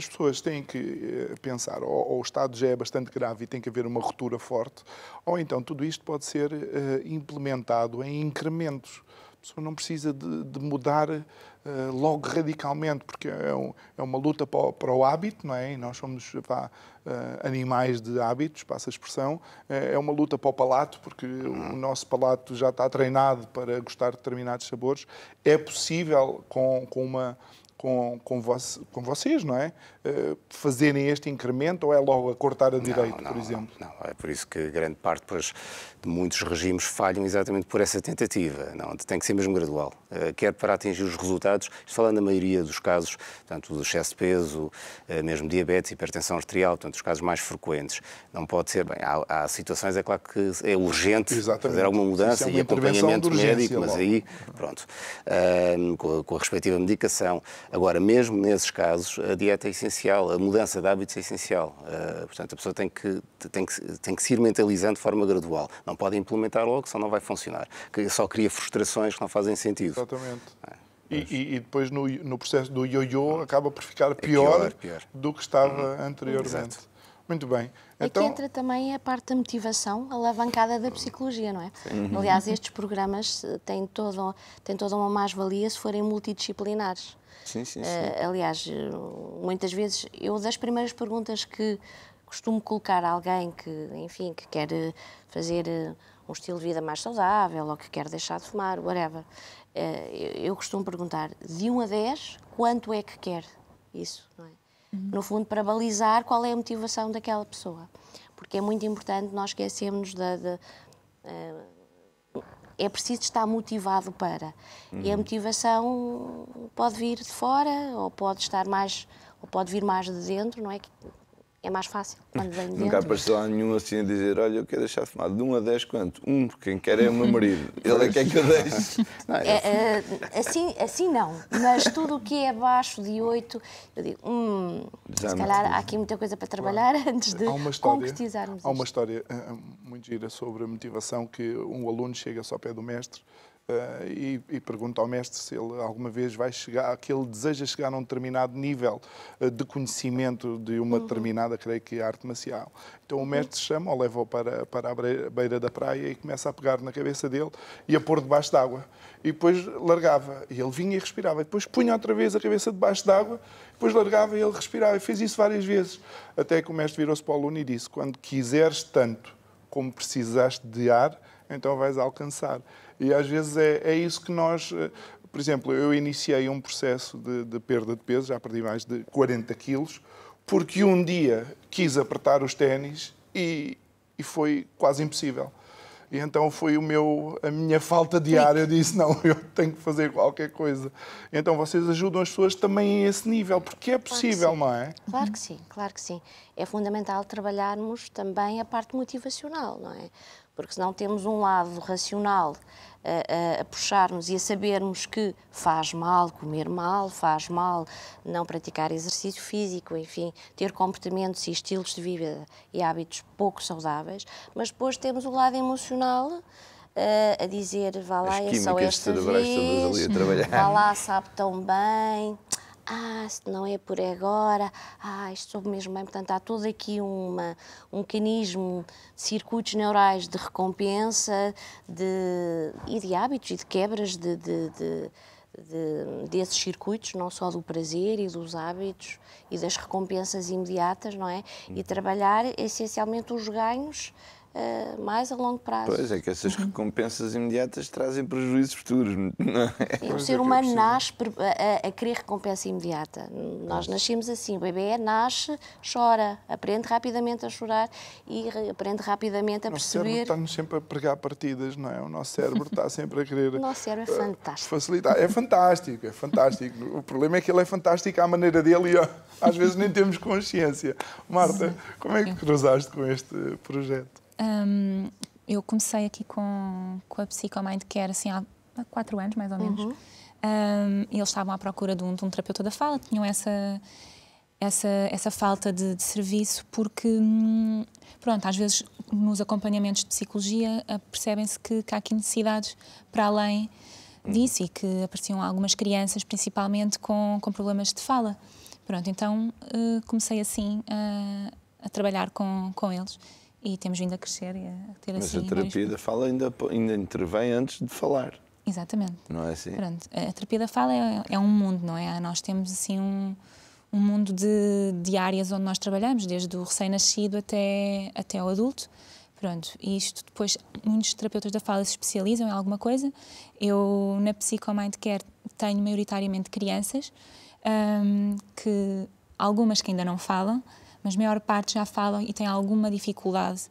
as pessoas têm que eh, pensar ou, ou, o Estado já é bastante grave e tem que haver uma ruptura forte, ou então tudo isto pode ser eh, implementado em incrementos. A pessoa não precisa de, de mudar uh, logo radicalmente, porque é, um, é uma luta para o, para o, hábito, não é? E nós somos pá, uh, animais de hábitos, passa a expressão. Uh, é uma luta para o palato, porque o nosso palato já está treinado para gostar de determinados sabores. É possível, com, com uma com, com, vos, com vocês, não é? Uh, fazerem este incremento ou é logo a cortar a direita, por exemplo? Não, não, é por isso que grande parte pois, de muitos regimes falham exatamente por essa tentativa. Não, tem que ser mesmo gradual. Uh, quer para atingir os resultados, falando na maioria dos casos, tanto do excesso de peso, uh, mesmo diabetes, hipertensão arterial, portanto, os casos mais frequentes. Não pode ser, bem, há, há situações, é claro que é urgente exatamente. fazer é alguma mudança é e acompanhamento médico, mas aí, pronto, com a, com a respectiva medicação. Agora, mesmo nesses casos, a dieta é essencial, a mudança de hábitos é essencial. Uh, portanto, a pessoa tem que, tem, que, tem que se ir mentalizando de forma gradual. Não pode implementar logo, senão não vai funcionar. Que só cria frustrações que não fazem sentido. Exatamente. É. E, e, depois no, no processo do ioiô acaba por ficar é pior, é pior, pior. do que estava uhum. anteriormente. Exato. Muito bem. Então... Aqui entra também a parte da motivação alavancada da psicologia, não é? Sim. Uhum. Aliás, estes programas eh, têm, todo, têm toda uma mais-valia se forem multidisciplinares. Sim, sim, eh, sim. Uh, aliás, eh, muitas vezes, eu das primeiras perguntas que costumo colocar a alguém que, enfim, que quer fazer um estilo de vida mais saudável ou que quer deixar de fumar, whatever, uh, eu costumo perguntar, de 1 a 10, quanto é que quer isso, não é? uhum. no fundo, para balizar qual é a motivação daquela pessoa. Porque é muito importante nós esquecermos da. da uh, é preciso estar motivado para. Uhum. E a uhum. motivação pode vir de fora ou pode estar mais ou pode vir mais de dentro, não é? é mais fácil quando vem dentro. Nunca apareceu lá nenhum assim a dizer, olha, eu quero deixar de fumar. De 1 um a 10 quanto? 1, um, quem quer é o meu marido. Ele é que é que eu deixo. Não, é, é, assim. é, assim, assim não, mas tudo o que é abaixo de 8, eu digo, hum, se calhar há aqui muita coisa para trabalhar claro. antes de há uma história, concretizarmos Há uma história eh, eh, muito gira sobre a motivação que um aluno chega só ao pé do mestre eh, e, e pergunto ao mestre se ele alguma vez vai chegar, que ele deseja chegar a um determinado nível uh, de conhecimento de uma uhum. determinada, creio que, arte marcial. Então o uhum. mestre chama-o, leva-o para, para a beira da praia e começa a pegar na cabeça dele e a pôr debaixo d'água. E depois largava, e ele vinha e respirava. E depois punha outra vez a cabeça debaixo d'água, depois largava e ele respirava. E fez isso várias vezes. Até que o mestre virou-se para o aluno e disse: Quando quiseres tanto como precisaste de ar, então vais alcançar. E às vezes é, é isso que nós. Eh, por exemplo, eu iniciei um processo de, de perda de peso, já perdi mais de 40 quilos, porque um dia quis apertar os ténis e, e foi quase impossível. E então foi o meu, a minha falta diária. Eu disse: não, eu tenho que fazer qualquer coisa. Então vocês ajudam as pessoas também a esse nível, porque é possível, claro não é? Claro que sim, claro que sim. É fundamental trabalharmos também a parte motivacional, não é? porque senão temos um lado racional eh, eh, a, a, puxarmos e a sabermos que faz mal comer mal, faz mal não praticar exercício físico, enfim, ter comportamentos e estilos de vida e hábitos pouco saudáveis, mas depois temos o lado emocional eh, a dizer, vá lá, As é só esta vez, vá lá, sabe tão bem, ah, se não é por agora, ah, estou mesmo bem. Portanto, há todo aqui uma, um mecanismo de circuitos neurais de recompensa de, e de hábitos e de quebras de, de, de de, desses circuitos, não só do prazer e dos hábitos e das recompensas imediatas, não é? E uhum. trabalhar essencialmente os ganhos uh, mais a longo prazo. Pois é, que essas uhum. recompensas imediatas trazem prejuízos futuros. É? E é o ser é humano nasce a, a, querer recompensa imediata. Nós nascemos assim, o bebê nasce, chora, aprende rapidamente a chorar e aprende rapidamente a perceber. O cérebro está-nos sempre a pregar partidas, não é? O nosso cérebro está sempre a querer. O nosso cérebro é eh, fantástico. Facilitar. É fantástico, é fantástico. o problema é que ele é fantástico à maneira dele e às vezes nem temos consciência. Marta, como é que cruzaste com este projeto? Um, eu comecei aqui com, com a Psicomind, que era assim há, quatro anos, mais ou menos. Uhum. Um, e eles estavam à procura de um, de um, terapeuta da fala, tinham essa, essa, essa falta de, de, serviço, porque, hum, pronto, às vezes nos acompanhamentos de psicologia ah, percebem-se que, que há aqui necessidades para além disso e que apareciam algumas crianças, principalmente com, com problemas de fala. Pronto, então uh, comecei assim uh, a trabalhar com, com eles e temos vindo a crescer e a ter Mas assim. Mas a terapia da fala ainda, ainda intervém antes de falar. Exatamente. Não é assim? Pronto, a terapia da fala é, é um mundo, não é? Nós temos assim um, um mundo de, de áreas onde nós trabalhamos, desde o recém-nascido até, até o adulto. Pronto, e isto depois, muitos terapeutas da fala se especializam em alguma coisa. Eu, na PsicoMindCare, tenho maioritariamente crianças, um, que algumas que ainda não falam, mas a maior parte já falam e têm alguma dificuldade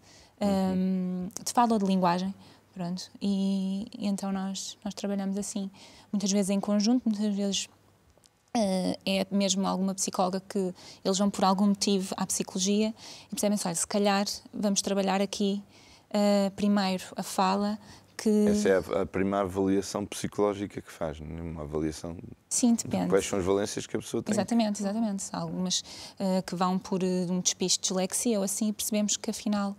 um, uhum. hum, de fala ou de linguagem. Pronto. E, e, então nós, nós trabalhamos assim, muitas vezes em conjunto, muitas vezes uh, é mesmo alguma psicóloga que eles vão por algum motivo à psicologia e percebem-se, olha, se calhar vamos trabalhar aqui uh, primeiro a fala que. Essa é a primeira avaliação psicológica que faz, não né? uma avaliação. Sim, depende. De quais são as valências que a pessoa tem? Exatamente, exatamente. Algumas uh, que vão por eh, um despiste de dislexia ou assim, e percebemos que afinal.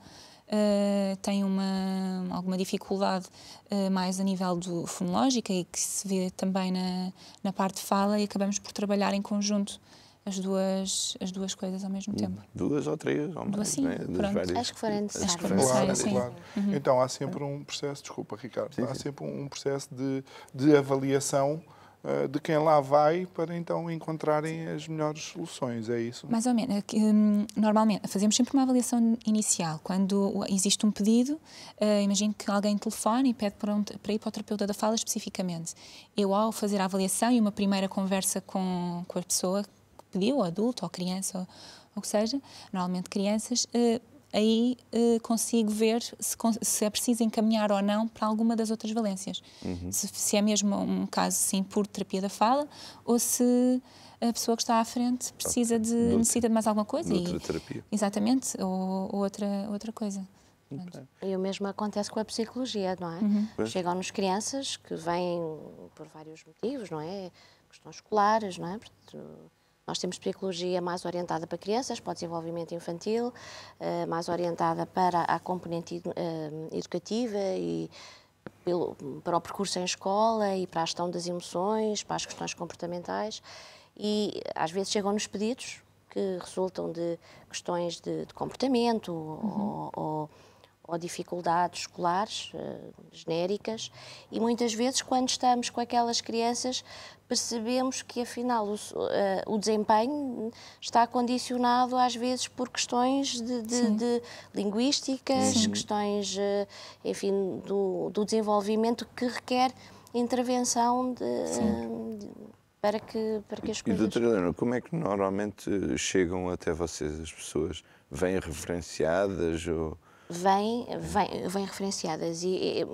Uh, tem uma, alguma dificuldade uh, mais a nível do fonológica e que se vê também na, na parte de fala e acabamos por trabalhar em conjunto as duas, as duas coisas ao mesmo tempo. Duas ou três, ou mais. Duas, né? várias... Acho que foram necessárias. Claro, sim. claro. Uhum. Então há sempre um processo, desculpa, Ricardo, sim, sim. há sempre um processo de, de avaliação uh, de quem lá vai para então encontrarem as melhores soluções, é isso? Mais ou menos. Hum, normalmente, fazemos sempre uma avaliação inicial. Quando existe um pedido, uh, imagino que alguém telefone e pede para, um, para ir para o terapeuta da fala especificamente. Eu, ao fazer a avaliação e uma primeira conversa com, com a pessoa pediu, adulto, ou criança, ou, o que seja, normalmente crianças, eh, aí eh, consigo ver se, se, é preciso encaminhar ou não para alguma das outras valências. Uhum. Se, se, é mesmo um caso sim por terapia da fala ou se a pessoa que está à frente precisa de necessita de mais alguma coisa. Outra terapia. Exatamente, ou, ou, outra outra coisa. E o mesmo acontece com a psicologia, não é? Uhum. Chegam-nos crianças que vêm por vários motivos, não é? Questões escolares, não é? Portanto, nós temos psicologia mais orientada para crianças, para o desenvolvimento infantil, eh, mais orientada para a componente eh, educativa e pelo, para o percurso em escola e para a gestão das emoções, para as questões comportamentais. E às vezes chegam-nos pedidos que resultam de questões de, de comportamento uhum. ou, ou ou dificuldades escolares uh, genéricas e muitas vezes quando estamos com aquelas crianças percebemos que afinal o, uh, o desempenho está condicionado às vezes por questões de, de, de linguísticas, Sim. questões, uh, enfim, do, do, desenvolvimento que requer intervenção de, para que, para que as coisas... E, doutora Helena, como é que normalmente chegam até vocês as pessoas? Vêm referenciadas ou vêm vem, vem referenciadas e, e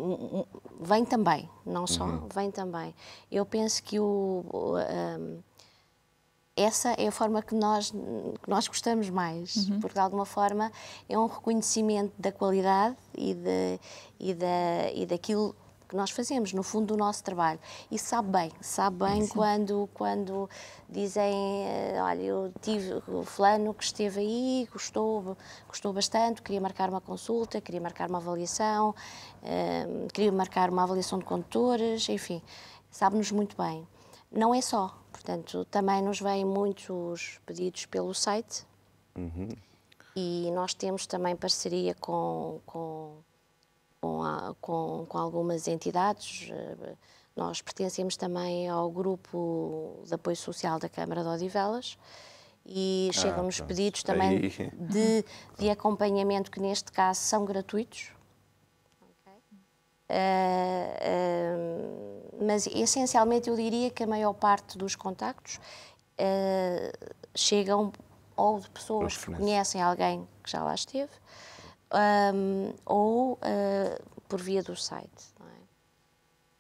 vêm também, não só, uhum. vêm também. Eu penso que o, um, essa é a forma que nós, que nós gostamos mais, uhum. porque de alguma forma é um reconhecimento da qualidade e, de, e, da, e daquilo que nós fazemos, no fundo do nosso trabalho. E sabe bem, sabe bem Sim. quando, quando dizem, eh, olha, eu tive o fulano que esteve aí, gostou, gostou bastante, queria marcar uma consulta, queria marcar uma avaliação, um, eh, queria marcar uma avaliação de condutores, enfim, sabe-nos muito bem. Não é só, portanto, também nos vêm muitos pedidos pelo site uhum. e nós temos também parceria com, com com, a, com, com algumas entidades. Eh, nós pertencemos também ao grupo de apoio social da Câmara de Odivelas e ah, chegam-nos ah, pedidos também de, de acompanhamento que neste caso são gratuitos. Okay. Uh, uh, mas essencialmente eu diria que a maior parte dos contactos uh, chegam ou de pessoas que conhecem alguém que já lá esteve, um, ou uh, por via do site.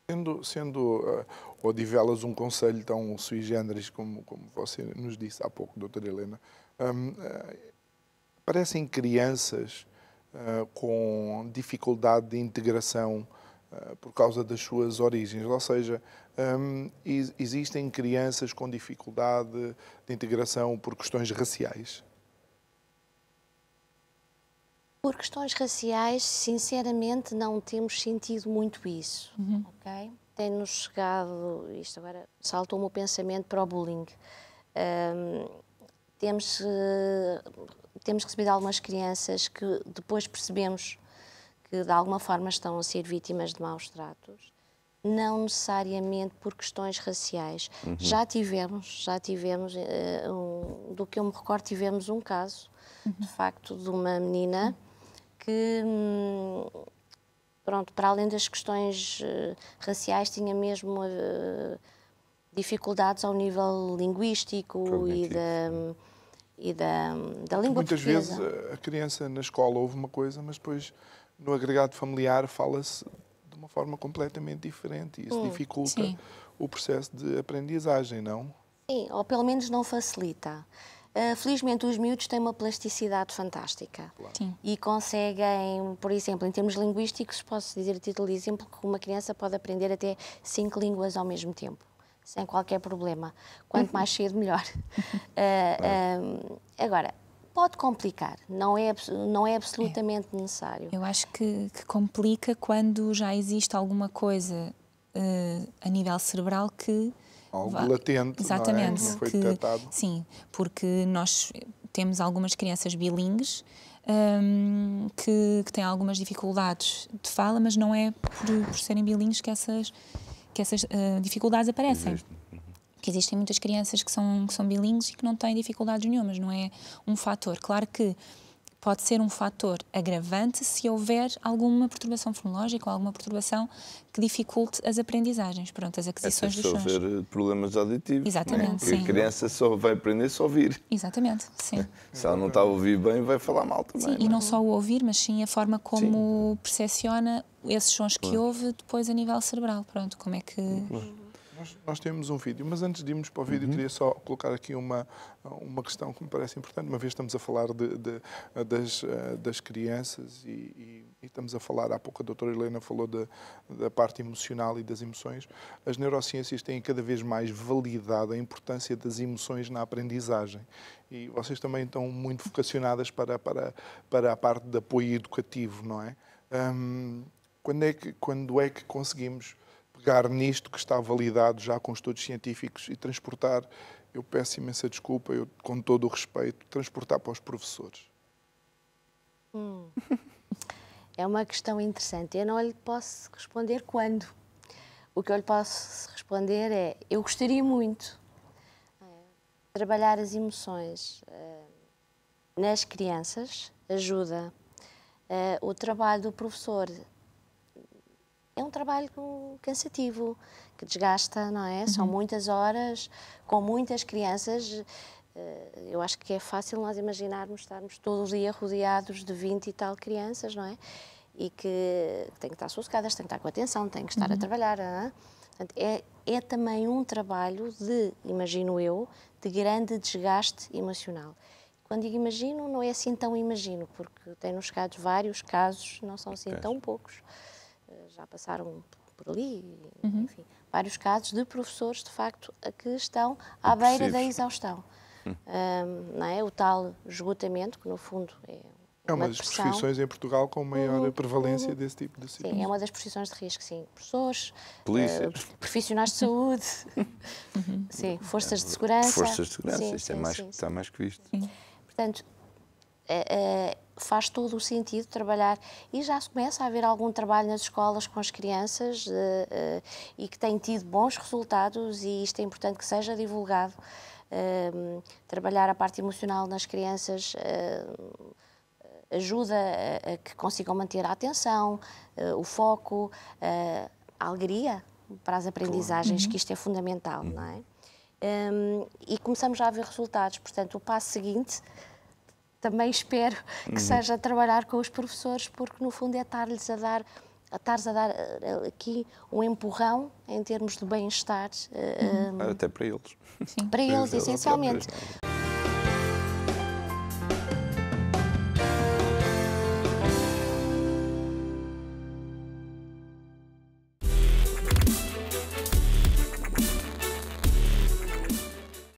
É? Sendo, sendo uh, ah, Odivelas um conselho tão sui generis como, como você nos disse há pouco, doutora Helena, um, uh, ah, parecem crianças uh, com dificuldade de integração por causa das suas origens. Ou seja, um, existem crianças com dificuldade de integração por questões raciais? Por questões raciais, sinceramente, não temos sentido muito isso, uhum. ok? Tem-nos chegado, isto agora saltou-me o pensamento para o bullying, um, temos, eh, temos recebido algumas crianças que depois percebemos que de alguma forma estão a ser vítimas de maus tratos, não necessariamente por questões raciais. Uhum. Já tivemos, já tivemos, uh, um, do que eu me recordo, tivemos um caso, uhum. de facto, de uma menina que, hum, pronto, para além das questões eh, raciais, tinha mesmo eh, dificuldades ao nível linguístico e da hum, e da, hum, da língua Muitas portuguesa. vezes eh, a criança na escola ouve uma coisa, mas depois no agregado familiar fala-se de uma forma completamente diferente e isso hum, dificulta sim. o processo de aprendizagem, não? Sim, ou pelo menos não facilita. Ah, felizmente os miúdos têm uma plasticidade fantástica claro. e conseguem, por exemplo, em termos linguísticos, posso dizer a título de exemplo que uma criança pode aprender até cinco línguas ao mesmo tempo, sem qualquer problema. Quanto mais cedo, melhor. Uh, agora, pode complicar, não é, não é absolutamente é. necessário. Eu acho que, que, complica quando já existe alguma coisa a nível cerebral que algo latente. Exatamente. Não, é? não foi que, detectado. Sim, porque nós temos algumas crianças bilingues. Um, que, que, têm algumas dificuldades de fala, mas não é por, por serem bilingues que essas, que essas uh, dificuldades aparecem. Existe. Uhum. Que existem muitas crianças que são, que são bilingues e que não têm dificuldades nenhumas, não é um fator. Claro que pode ser um fator agravante se houver alguma perturbação fonológica ou alguma perturbação que dificulte as aprendizagens, pronto, as aquisições é dos sons. Se houver eh, problemas auditivos. Né? Exatamente, né? A criança só vai aprender se ouvir. Exatamente, sim. se ela não está a ouvir bem, vai falar mal também. Sim, não? e né? não só o ouvir, mas sim a forma como sim. percepciona esses sons claro. que ouve depois a nível cerebral, pronto, como é que... Claro nós, nós, temos um vídeo, mas antes de irmos para o vídeo, uhum. queria só colocar aqui uma, uma questão que me parece importante, uma vez estamos a falar de, de das, eh, das crianças e, e, e, estamos a falar, há pouco a doutora Helena falou de, da parte emocional e das emoções. As neurociências têm cada vez mais validado a importância das emoções na aprendizagem e vocês também estão muito vocacionadas para, para, para a parte de apoio educativo, não é? Um, quando é que, quando é que conseguimos pegar nisto que está validado já com estudos científicos e transportar, eu peço imensa desculpa, eu, com todo o respeito, transportar para os professores. Hum. É uma questão interessante. Eu não lhe posso responder quando. O que eu lhe posso responder é: eu gostaria muito de trabalhar as emoções eh, nas crianças ajuda. Eh, o trabalho do professor é um trabalho cansativo, que desgasta, não é? Uhum. São muitas horas, com muitas crianças. Eh, eu acho que é fácil nós imaginarmos estarmos todos os dias rodeados de 20 e tal crianças, não é? E que têm que estar sossegadas, têm que estar com atenção, têm que estar uhum. a trabalhar. é? É, é, também um trabalho de, imagino eu, de grande desgaste emocional. Quando digo imagino, não é assim tão imagino, porque tenho chegado vários casos, não são assim tão poucos, já passaram por ali, uhum. enfim, vários casos de professores, de facto, que estão à beira da exaustão. Um, não é? O tal esgotamento, que no fundo é é uma, uma das depressão. profissões em Portugal com maior uhum. prevalência desse tipo de situação. Sim, é uma das profissões de risco, sim. Professores, uh, profissionais de saúde, uhum. sim, forças de segurança. Forças de segurança, sim, é sim, é mais, sim, está mais que visto. Portanto, uh, uh, faz todo o sentido trabalhar e já se começa a haver algum trabalho nas escolas com as crianças uh, uh, e que tem tido bons resultados e isto é importante que seja divulgado. Uh, trabalhar a parte emocional nas crianças eh, ajuda a, que consigam manter a atenção, o foco, a alegria para as aprendizagens, que isto é fundamental, uhum. não é? Um, ehm, e começamos já a ver resultados. Portanto, o passo seguinte também espero que uhum. seja trabalhar com os professores, porque no fundo é estar-lhes a dar estares a dar eh, aqui um empurrão em termos de bem-estar. Eh, uhum. Um, eh, Até para eles. Sim. Para eles, essencialmente.